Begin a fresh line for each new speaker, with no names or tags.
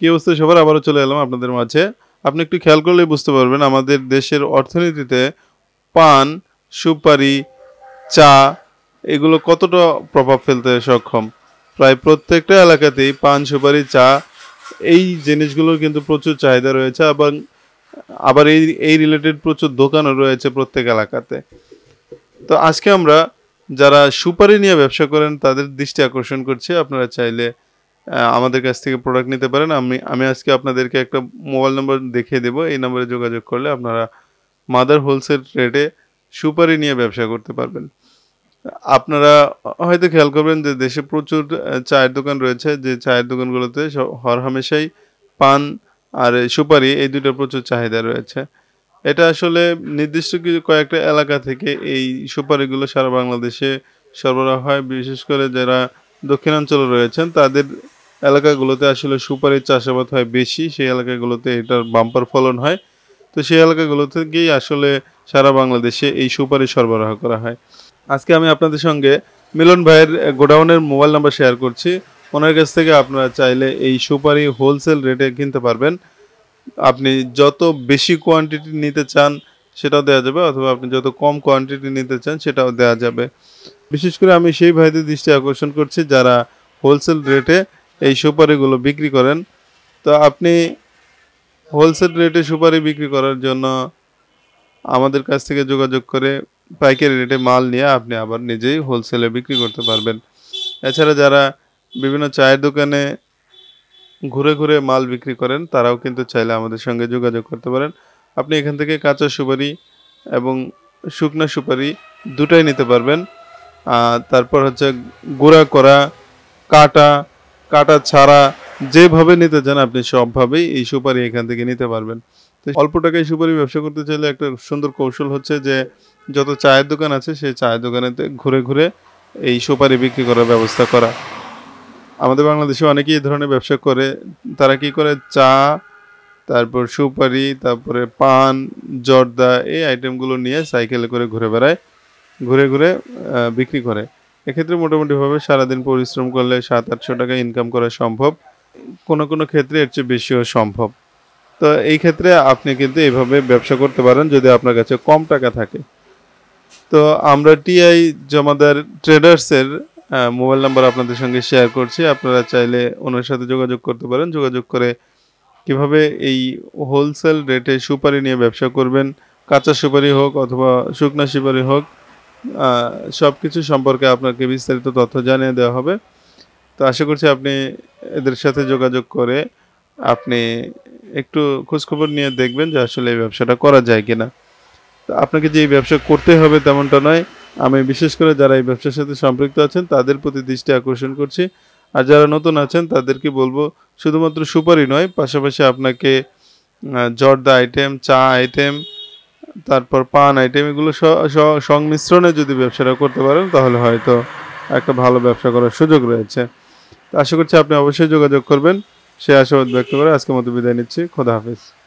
কি অবস্থা সবার আবারও চলে এলাম আপনাদের মাঝে আপনি একটু খেয়াল করলেই বুঝতে পারবেন আমাদের দেশের অর্থনীতিতে পান সুপারি চা এগুলো কতটা প্রভাব ফেলতে সক্ষম প্রায় প্রত্যেকটা এলাকাতেই পান সুপারি চা এই জিনিসগুলোর কিন্তু প্রচুর চাহিদা রয়েছে এবং আবার এই এই রিলেটেড প্রচুর দোকানও রয়েছে প্রত্যেক এলাকাতে তো আজকে আমরা যারা সুপারি নিয়ে ব্যবসা করেন তাদের দৃষ্টি আকর্ষণ করছি আপনারা চাইলে আমাদের কাছ থেকে প্রোডাক্ট নিতে পারেন আমি আমি আজকে আপনাদেরকে একটা মোবাইল নম্বর দেখিয়ে দেবো এই নম্বরে যোগাযোগ করলে আপনারা মাদার হোলসেল রেটে সুপারি নিয়ে ব্যবসা করতে পারবেন আপনারা হয়তো খেয়াল করবেন যে দেশে প্রচুর চায়ের দোকান রয়েছে যে চায়ের দোকানগুলোতে হর হামেশাই পান আর সুপারি এই দুটো প্রচুর চাহিদা রয়েছে এটা আসলে নির্দিষ্ট কিছু কয়েকটা এলাকা থেকে এই সুপারিগুলো সারা বাংলাদেশে সরবরাহ হয় বিশেষ করে যারা দক্ষিণাঞ্চলে রয়েছেন তাদের এলাকাগুলোতে আসলে সুপারির চাষাবাদ হয় বেশি সেই এলাকাগুলোতে এটার বাম্পার ফলন হয় তো সেই এলাকাগুলো থেকেই আসলে সারা বাংলাদেশে এই সুপারি সরবরাহ করা হয় আজকে আমি আপনাদের সঙ্গে মিলন ভাইয়ের গোডাউনের মোবাইল নাম্বার শেয়ার করছি ওনার কাছ থেকে আপনারা চাইলে এই সুপারি হোলসেল রেটে কিনতে পারবেন আপনি যত বেশি কোয়ান্টিটি নিতে চান সেটাও দেওয়া যাবে অথবা আপনি যত কম কোয়ান্টিটি নিতে চান সেটাও দেওয়া যাবে বিশেষ করে আমি সেই ভাইদের দৃষ্টি আকর্ষণ করছি যারা হোলসেল রেটে এই সুপারিগুলো বিক্রি করেন তো আপনি হোলসেল রেটে সুপারি বিক্রি করার জন্য আমাদের কাছ থেকে যোগাযোগ করে পাইকারি রেটে মাল নিয়ে আপনি আবার নিজেই হোলসেলে বিক্রি করতে পারবেন এছাড়া যারা বিভিন্ন চায়ের দোকানে ঘুরে ঘুরে মাল বিক্রি করেন তারাও কিন্তু চাইলে আমাদের সঙ্গে যোগাযোগ করতে পারেন আপনি এখান থেকে কাঁচা সুপারি এবং শুকনো সুপারি দুটাই নিতে পারবেন তারপর হচ্ছে গুঁড়া করা কাটা কাটা ছাড়া যেভাবে নিতে চান আপনি সবভাবেই এই সুপারি এখান থেকে নিতে পারবেন তো অল্প টাকায় সুপারি ব্যবসা করতে চাইলে একটা সুন্দর কৌশল হচ্ছে যে যত চায়ের দোকান আছে সেই চায়ের দোকানেতে ঘুরে ঘুরে এই সুপারি বিক্রি করার ব্যবস্থা করা আমাদের বাংলাদেশে অনেকেই এই ধরনের ব্যবসা করে তারা কি করে চা তারপর সুপারি তারপরে পান জর্দা এই আইটেমগুলো নিয়ে সাইকেলে করে ঘুরে বেড়ায় ঘুরে ঘুরে বিক্রি করে এক্ষেত্রে মোটামুটিভাবে সারাদিন পরিশ্রম করলে সাত আটশো টাকা ইনকাম করা সম্ভব কোনো কোনো ক্ষেত্রে এর চেয়ে বেশিও সম্ভব তো এই ক্ষেত্রে আপনি কিন্তু এভাবে ব্যবসা করতে পারেন যদি আপনার কাছে কম টাকা থাকে তো আমরা টিআই জমাদার ট্রেডার্সের মোবাইল নাম্বার আপনাদের সঙ্গে শেয়ার করছি আপনারা চাইলে ওনার সাথে যোগাযোগ করতে পারেন যোগাযোগ করে কিভাবে এই হোলসেল রেটে সুপারি নিয়ে ব্যবসা করবেন কাঁচা সুপারি হোক অথবা শুকনা সুপারি হোক সব কিছু সম্পর্কে আপনাকে বিস্তারিত তথ্য জানিয়ে দেওয়া হবে তো আশা করছি আপনি এদের সাথে যোগাযোগ করে আপনি একটু খোঁজখবর নিয়ে দেখবেন যে আসলে এই ব্যবসাটা করা যায় কি কিনা আপনাকে যে এই ব্যবসা করতে হবে তেমনটা নয় আমি বিশেষ করে যারা এই ব্যবসার সাথে সম্পৃক্ত আছেন তাদের প্রতি দৃষ্টি আকর্ষণ করছি আর যারা নতুন আছেন তাদেরকে বলবো শুধুমাত্র সুপারি নয় পাশাপাশি আপনাকে জর্দা আইটেম চা আইটেম তারপর পান আইটেম এগুলো সংমিশ্রণে যদি ব্যবসাটা করতে পারেন তাহলে হয়তো একটা ভালো ব্যবসা করার সুযোগ রয়েছে আশা করছি আপনি অবশ্যই যোগাযোগ করবেন সে আশাবাদ ব্যক্ত করে আজকের মতো বিদায় নিচ্ছি খোদা হাফিজ